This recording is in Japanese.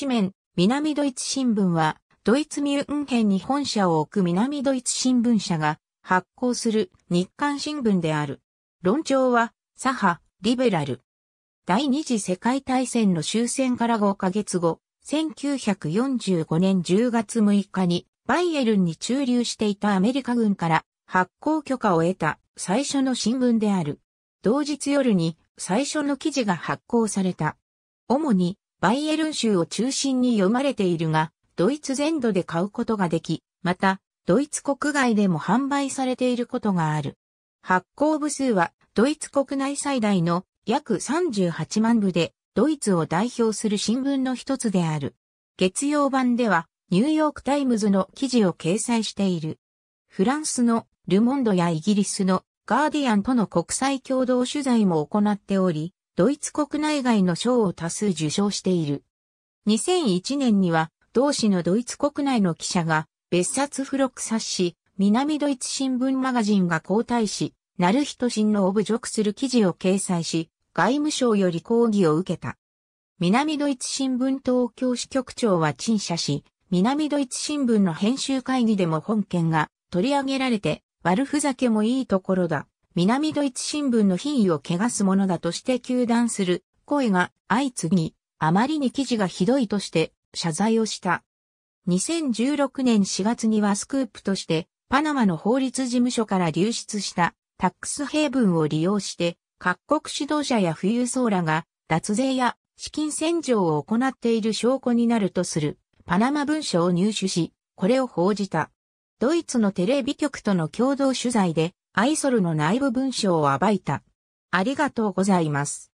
紙面、南ドイツ新聞は、ドイツミュンヘンに本社を置く南ドイツ新聞社が発行する日刊新聞である。論調は、左派、リベラル。第二次世界大戦の終戦から5ヶ月後、1945年10月6日にバイエルンに駐留していたアメリカ軍から発行許可を得た最初の新聞である。同日夜に最初の記事が発行された。主にバイエルン州を中心に読まれているが、ドイツ全土で買うことができ、また、ドイツ国外でも販売されていることがある。発行部数は、ドイツ国内最大の約38万部で、ドイツを代表する新聞の一つである。月曜版では、ニューヨークタイムズの記事を掲載している。フランスのルモンドやイギリスのガーディアンとの国際共同取材も行っており、ドイツ国内外の賞を多数受賞している。2001年には、同氏のドイツ国内の記者が、別冊付録冊子、南ドイツ新聞マガジンが皇太し、なるひとオブジョクする記事を掲載し、外務省より抗議を受けた。南ドイツ新聞東京支局長は陳謝し、南ドイツ新聞の編集会議でも本件が取り上げられて、悪ふざけもいいところだ。南ドイツ新聞の品位を汚すものだとして糾断する声が相次ぎ、あまりに記事がひどいとして謝罪をした。2016年4月にはスクープとしてパナマの法律事務所から流出したタックスヘイブンを利用して各国指導者や富裕層らが脱税や資金洗浄を行っている証拠になるとするパナマ文書を入手し、これを報じた。ドイツのテレビ局との共同取材でアイソルの内部文書を暴いた。ありがとうございます。